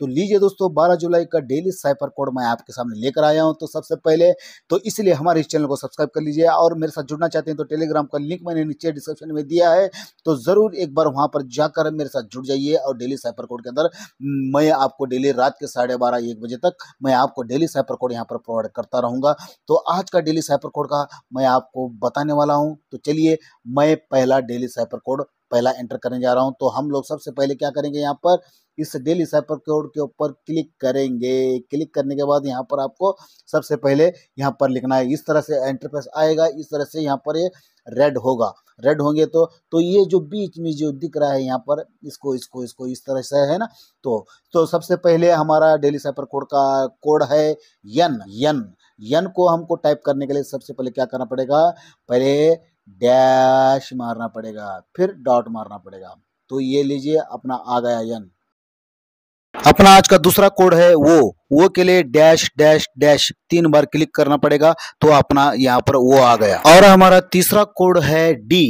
तो लीजिए दोस्तों बारह जुलाई का डेली साइपर कोड मैं आपके सामने लेकर आया हूँ तो सबसे पहले तो इसलिए हमारे इस चैनल को सब्सक्राइब कर लीजिए और मेरे साथ जुड़ना चाहते हैं तो टेलीग्राम का लिंक मैंने नीचे डिस्क्रिप्शन में दिया है तो ज़रूर एक बार वहाँ पर जाकर मेरे साथ जुड़ जाइए और डेली साइपर कोड के अंदर मैं आपको डेली रात के साढ़े बारह एक बजे तक मैं आपको डेली साइपर कोड यहाँ पर प्रोवाइड करता रहूँगा तो आज का डेली साइपर कोड का मैं आपको बताने वाला हूँ तो चलिए मैं पहला डेली साइपर कोड पहला एंटर करने जा रहा हूँ तो हम लोग सबसे पहले क्या करेंगे यहाँ पर इस डेली साइपर कोड के ऊपर क्लिक करेंगे क्लिक करने के बाद यहाँ पर आपको सबसे पहले यहाँ पर लिखना है इस तरह से एंटरप्रेस आएगा इस तरह से यहाँ पर ये रेड होगा रेड होंगे तो तो ये जो बीच में जो दिख रहा है यहाँ पर इसको इसको इसको इस तरह से है ना तो तो सबसे पहले हमारा डेली साइपर कोड का कोड है यन यन यन को हमको टाइप करने के लिए सबसे पहले क्या करना पड़ेगा पहले डैश मारना पड़ेगा फिर डॉट मारना पड़ेगा तो ये लीजिए अपना आ गया यन अपना आज का दूसरा कोड है वो वो के लिए डैश डैश डैश तीन बार क्लिक करना पड़ेगा तो अपना यहाँ पर वो आ गया और हमारा तीसरा कोड है डी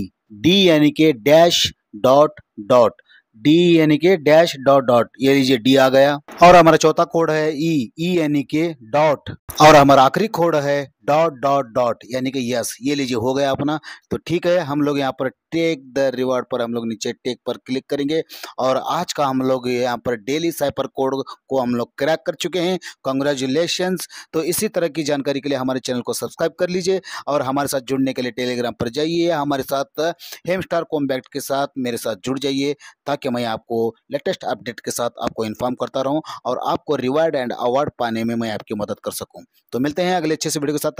डी यानी के डैश डॉट डॉट डी यानी के डैश डॉट डॉट ये लीजिए डी आ गया और हमारा चौथा कोड है ई ई यानी के डॉट और हमारा आखिरी कोड है डॉट डॉट डॉट यानी कि यस ये लीजिए हो गया अपना तो ठीक है हम लोग यहाँ पर टेक द रिवॉर्ड पर हम लोग नीचे टेक पर क्लिक करेंगे और आज का हम लोग यहाँ पर डेली साइपर कोड को हम लोग क्रैक कर चुके हैं कॉन्ग्रेचुलेशन तो इसी तरह की जानकारी के लिए हमारे चैनल को सब्सक्राइब कर लीजिए और हमारे साथ जुड़ने के लिए टेलीग्राम पर जाइए हमारे साथ हेमस्टार कॉम्बैक्ट के साथ मेरे साथ जुड़ जाइए ताकि मैं आपको लेटेस्ट अपडेट के साथ आपको इन्फॉर्म करता रहूँ और आपको रिवार्ड एंड अवार्ड पाने में मैं आपकी मदद कर सकूँ तो मिलते हैं अगले अच्छे से वीडियो के साथ